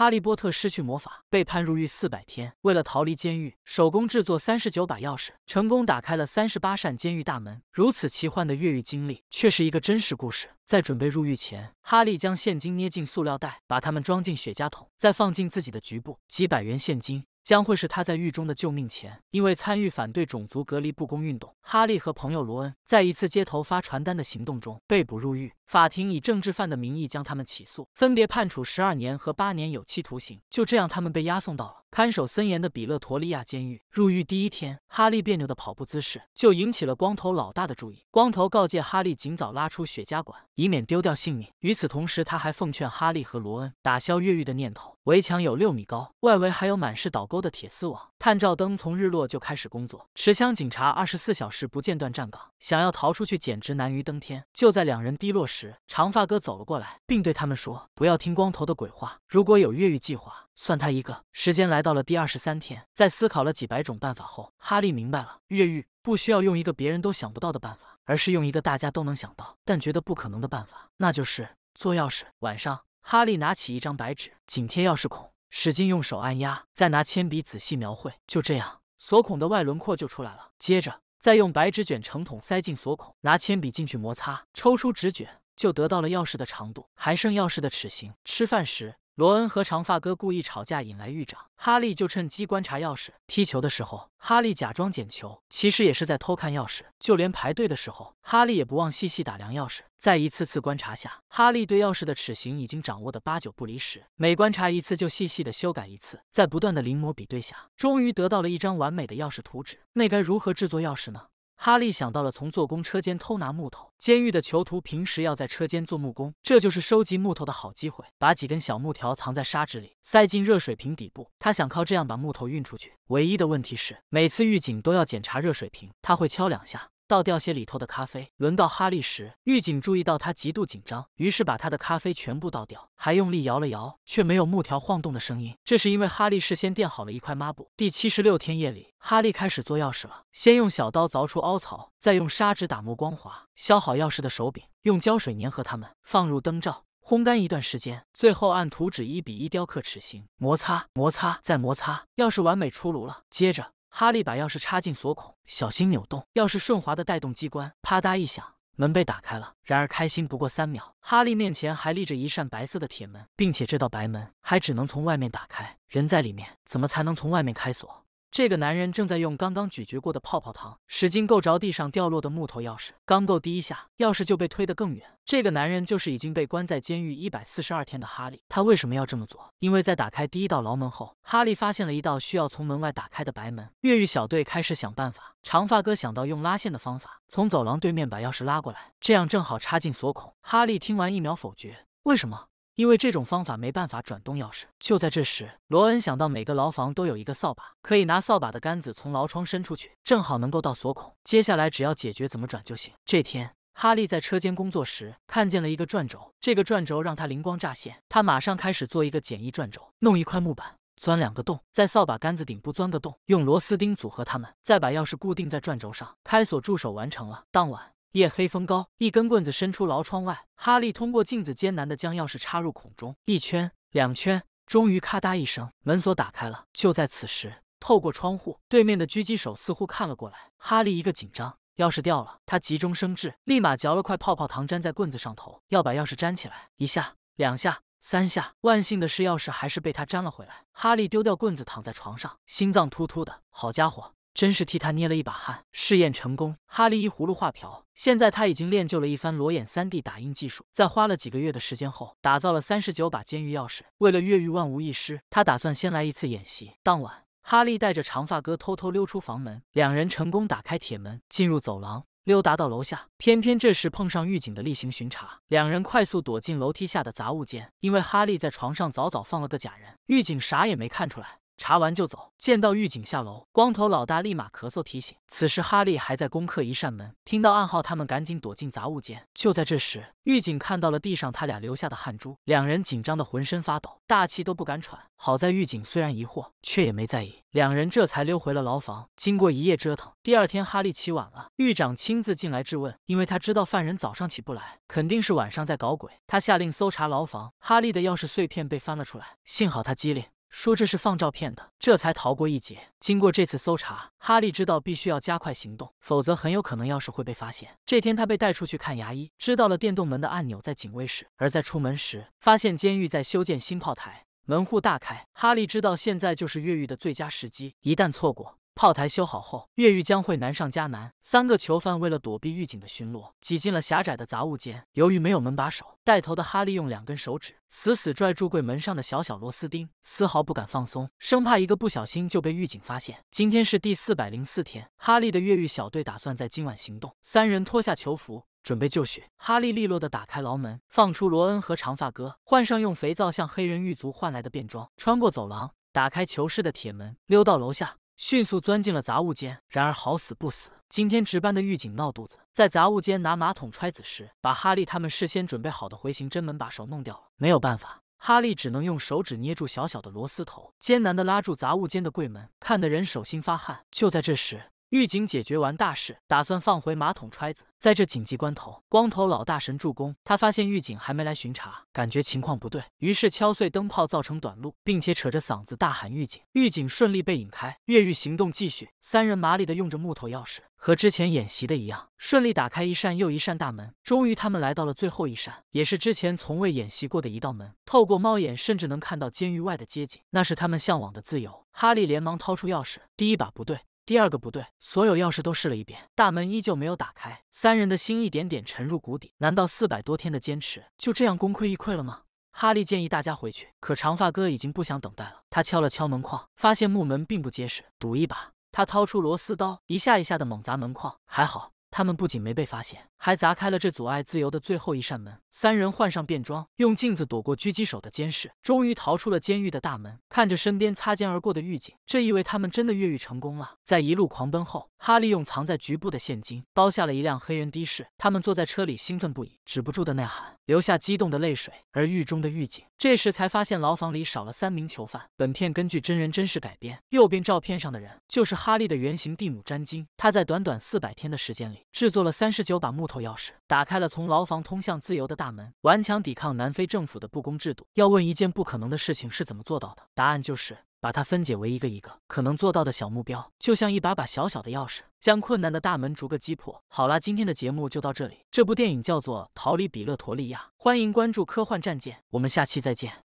哈利波特失去魔法，被判入狱四百天。为了逃离监狱，手工制作三十九把钥匙，成功打开了三十八扇监狱大门。如此奇幻的越狱经历，却是一个真实故事。在准备入狱前，哈利将现金捏进塑料袋，把它们装进雪茄桶，再放进自己的局部，几百元现金。将会是他在狱中的救命钱。因为参与反对种族隔离不公运动，哈利和朋友罗恩在一次街头发传单的行动中被捕入狱。法庭以政治犯的名义将他们起诉，分别判处十二年和八年有期徒刑。就这样，他们被押送到了看守森严的比勒陀利亚监狱。入狱第一天，哈利别扭的跑步姿势就引起了光头老大的注意。光头告诫哈利尽早拉出雪茄管，以免丢掉性命。与此同时，他还奉劝哈利和罗恩打消越狱的念头。围墙有六米高，外围还有满是倒钩的铁丝网，探照灯从日落就开始工作，持枪警察二十四小时不间断站岗，想要逃出去简直难于登天。就在两人低落时，长发哥走了过来，并对他们说：“不要听光头的鬼话，如果有越狱计划，算他一个。”时间来到了第二十三天，在思考了几百种办法后，哈利明白了，越狱不需要用一个别人都想不到的办法，而是用一个大家都能想到但觉得不可能的办法，那就是做钥匙。晚上。哈利拿起一张白纸，紧贴钥匙孔，使劲用手按压，再拿铅笔仔细描绘。就这样，锁孔的外轮廓就出来了。接着，再用白纸卷成筒塞进锁孔，拿铅笔进去摩擦，抽出纸卷，就得到了钥匙的长度，还剩钥匙的齿形。吃饭时。罗恩和长发哥故意吵架，引来狱长哈利，就趁机观察钥匙。踢球的时候，哈利假装捡球，其实也是在偷看钥匙。就连排队的时候，哈利也不忘细细打量钥匙。在一次次观察下，哈利对钥匙的齿形已经掌握的八九不离十。每观察一次，就细细的修改一次。在不断的临摹比对下，终于得到了一张完美的钥匙图纸。那该如何制作钥匙呢？哈利想到了从做工车间偷拿木头。监狱的囚徒平时要在车间做木工，这就是收集木头的好机会。把几根小木条藏在砂纸里，塞进热水瓶底部。他想靠这样把木头运出去。唯一的问题是，每次狱警都要检查热水瓶，他会敲两下。倒掉些里头的咖啡。轮到哈利时，狱警注意到他极度紧张，于是把他的咖啡全部倒掉，还用力摇了摇，却没有木条晃动的声音。这是因为哈利事先垫好了一块抹布。第七十六天夜里，哈利开始做钥匙了。先用小刀凿出凹槽，再用砂纸打磨光滑，削好钥匙的手柄，用胶水粘合它们，放入灯罩，烘干一段时间，最后按图纸一比一雕刻齿形，摩擦，摩擦，再摩擦，钥匙完美出炉了。接着，哈利把钥匙插进锁孔。小心扭动，要是顺滑的带动机关，啪嗒一响，门被打开了。然而开心不过三秒，哈利面前还立着一扇白色的铁门，并且这道白门还只能从外面打开。人在里面，怎么才能从外面开锁？这个男人正在用刚刚咀嚼过的泡泡糖，使劲够着地上掉落的木头钥匙。刚够第一下，钥匙就被推得更远。这个男人就是已经被关在监狱一百四十二天的哈利。他为什么要这么做？因为在打开第一道牢门后，哈利发现了一道需要从门外打开的白门。越狱小队开始想办法。长发哥想到用拉线的方法，从走廊对面把钥匙拉过来，这样正好插进锁孔。哈利听完一秒否决：“为什么？因为这种方法没办法转动钥匙。”就在这时，罗恩想到每个牢房都有一个扫把，可以拿扫把的杆子从牢窗伸出去，正好能够到锁孔。接下来只要解决怎么转就行。这天，哈利在车间工作时看见了一个转轴，这个转轴让他灵光乍现，他马上开始做一个简易转轴，弄一块木板。钻两个洞，在扫把杆子顶部钻个洞，用螺丝钉组合它们，再把钥匙固定在转轴上，开锁助手完成了。当晚夜黑风高，一根棍子伸出牢窗外，哈利通过镜子艰难的将钥匙插入孔中，一圈两圈，终于咔嗒一声，门锁打开了。就在此时，透过窗户对面的狙击手似乎看了过来，哈利一个紧张，钥匙掉了，他急中生智，立马嚼了块泡泡糖粘在棍子上头，要把钥匙粘起来，一下两下。三下，万幸的是，钥匙还是被他粘了回来。哈利丢掉棍子，躺在床上，心脏突突的。好家伙，真是替他捏了一把汗。试验成功，哈利依葫芦画瓢，现在他已经练就了一番裸眼 3D 打印技术，在花了几个月的时间后，打造了三十九把监狱钥匙。为了越狱万无一失，他打算先来一次演习。当晚，哈利带着长发哥偷偷溜出房门，两人成功打开铁门，进入走廊。溜达到楼下，偏偏这时碰上狱警的例行巡查，两人快速躲进楼梯下的杂物间，因为哈利在床上早早放了个假人，狱警啥也没看出来。查完就走，见到狱警下楼，光头老大立马咳嗽提醒。此时哈利还在攻克一扇门，听到暗号，他们赶紧躲进杂物间。就在这时，狱警看到了地上他俩留下的汗珠，两人紧张的浑身发抖，大气都不敢喘。好在狱警虽然疑惑，却也没在意，两人这才溜回了牢房。经过一夜折腾，第二天哈利起晚了，狱长亲自进来质问，因为他知道犯人早上起不来，肯定是晚上在搞鬼。他下令搜查牢房，哈利的钥匙碎片被翻了出来，幸好他机灵。说这是放照片的，这才逃过一劫。经过这次搜查，哈利知道必须要加快行动，否则很有可能钥匙会被发现。这天，他被带出去看牙医，知道了电动门的按钮在警卫室。而在出门时，发现监狱在修建新炮台，门户大开。哈利知道现在就是越狱的最佳时机，一旦错过。炮台修好后，越狱将会难上加难。三个囚犯为了躲避狱警的巡逻，挤进了狭窄的杂物间。由于没有门把手，带头的哈利用两根手指死死拽住柜门上的小小螺丝钉，丝毫不敢放松，生怕一个不小心就被狱警发现。今天是第四百零四天，哈利的越狱小队打算在今晚行动。三人脱下囚服，准备就绪。哈利利落地打开牢门，放出罗恩和长发哥，换上用肥皂向黑人狱卒换来的便装，穿过走廊，打开囚室的铁门，溜到楼下。迅速钻进了杂物间，然而好死不死，今天值班的狱警闹肚子，在杂物间拿马桶揣子时，把哈利他们事先准备好的回形针门把手弄掉了。没有办法，哈利只能用手指捏住小小的螺丝头，艰难地拉住杂物间的柜门，看得人手心发汗。就在这时，狱警解决完大事，打算放回马桶揣子。在这紧急关头，光头老大神助攻。他发现狱警还没来巡查，感觉情况不对，于是敲碎灯泡造成短路，并且扯着嗓子大喊狱警。狱警顺利被引开，越狱行动继续。三人麻利的用着木头钥匙，和之前演习的一样，顺利打开一扇又一扇大门。终于，他们来到了最后一扇，也是之前从未演习过的一道门。透过猫眼，甚至能看到监狱外的街景，那是他们向往的自由。哈利连忙掏出钥匙，第一把不对。第二个不对，所有钥匙都试了一遍，大门依旧没有打开，三人的心一点点沉入谷底。难道四百多天的坚持就这样功亏一篑了吗？哈利建议大家回去，可长发哥已经不想等待了。他敲了敲门框，发现木门并不结实，赌一把。他掏出螺丝刀，一下一下的猛砸门框，还好。他们不仅没被发现，还砸开了这阻碍自由的最后一扇门。三人换上便装，用镜子躲过狙击手的监视，终于逃出了监狱的大门。看着身边擦肩而过的狱警，这意味他们真的越狱成功了。在一路狂奔后，哈利用藏在局部的现金包下了一辆黑人的士。他们坐在车里，兴奋不已，止不住的呐喊，留下激动的泪水。而狱中的狱警这时才发现牢房里少了三名囚犯。本片根据真人真事改编，右边照片上的人就是哈利的原型蒂姆·詹金。他在短短四百天的时间里。制作了三十九把木头钥匙，打开了从牢房通向自由的大门，顽强抵抗南非政府的不公制度。要问一件不可能的事情是怎么做到的，答案就是把它分解为一个一个可能做到的小目标，就像一把把小小的钥匙，将困难的大门逐个击破。好啦，今天的节目就到这里。这部电影叫做《逃离比勒陀利亚》，欢迎关注科幻战舰，我们下期再见。